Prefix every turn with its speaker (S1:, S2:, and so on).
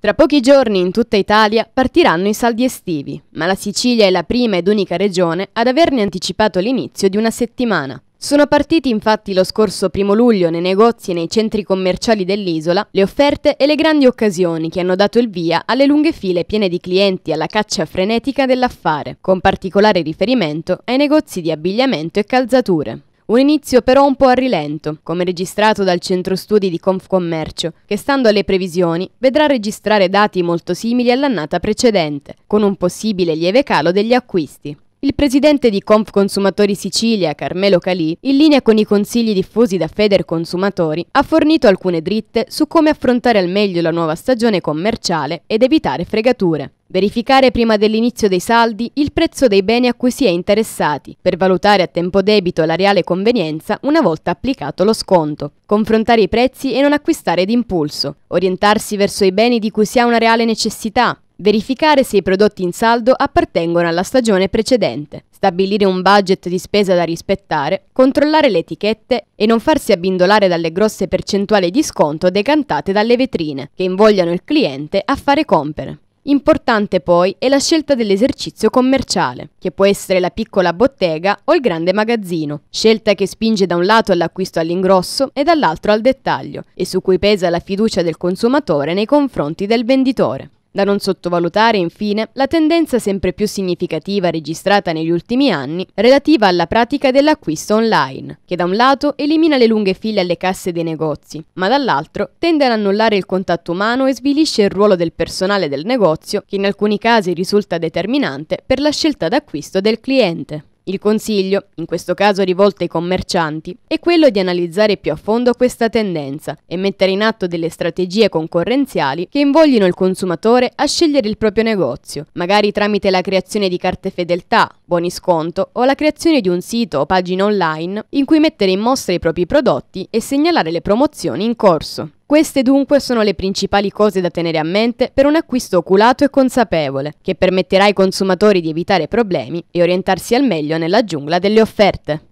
S1: Tra pochi giorni in tutta Italia partiranno i saldi estivi, ma la Sicilia è la prima ed unica regione ad averne anticipato l'inizio di una settimana. Sono partiti infatti lo scorso primo luglio nei negozi e nei centri commerciali dell'isola le offerte e le grandi occasioni che hanno dato il via alle lunghe file piene di clienti alla caccia frenetica dell'affare, con particolare riferimento ai negozi di abbigliamento e calzature. Un inizio però un po' a rilento, come registrato dal centro studi di Confcommercio, che stando alle previsioni vedrà registrare dati molto simili all'annata precedente, con un possibile lieve calo degli acquisti. Il presidente di Conf Consumatori Sicilia, Carmelo Calì, in linea con i consigli diffusi da Feder Consumatori, ha fornito alcune dritte su come affrontare al meglio la nuova stagione commerciale ed evitare fregature. Verificare prima dell'inizio dei saldi il prezzo dei beni a cui si è interessati, per valutare a tempo debito la reale convenienza una volta applicato lo sconto. Confrontare i prezzi e non acquistare d'impulso. Orientarsi verso i beni di cui si ha una reale necessità. Verificare se i prodotti in saldo appartengono alla stagione precedente. Stabilire un budget di spesa da rispettare. Controllare le etichette e non farsi abbindolare dalle grosse percentuali di sconto decantate dalle vetrine, che invogliano il cliente a fare compere. Importante poi è la scelta dell'esercizio commerciale, che può essere la piccola bottega o il grande magazzino, scelta che spinge da un lato all'acquisto all'ingrosso e dall'altro al dettaglio e su cui pesa la fiducia del consumatore nei confronti del venditore. Da non sottovalutare infine la tendenza sempre più significativa registrata negli ultimi anni relativa alla pratica dell'acquisto online, che da un lato elimina le lunghe file alle casse dei negozi, ma dall'altro tende ad annullare il contatto umano e svilisce il ruolo del personale del negozio, che in alcuni casi risulta determinante per la scelta d'acquisto del cliente. Il consiglio, in questo caso rivolto ai commercianti, è quello di analizzare più a fondo questa tendenza e mettere in atto delle strategie concorrenziali che invoglino il consumatore a scegliere il proprio negozio, magari tramite la creazione di carte fedeltà, buoni sconto o la creazione di un sito o pagina online in cui mettere in mostra i propri prodotti e segnalare le promozioni in corso. Queste dunque sono le principali cose da tenere a mente per un acquisto oculato e consapevole, che permetterà ai consumatori di evitare problemi e orientarsi al meglio nella giungla delle offerte.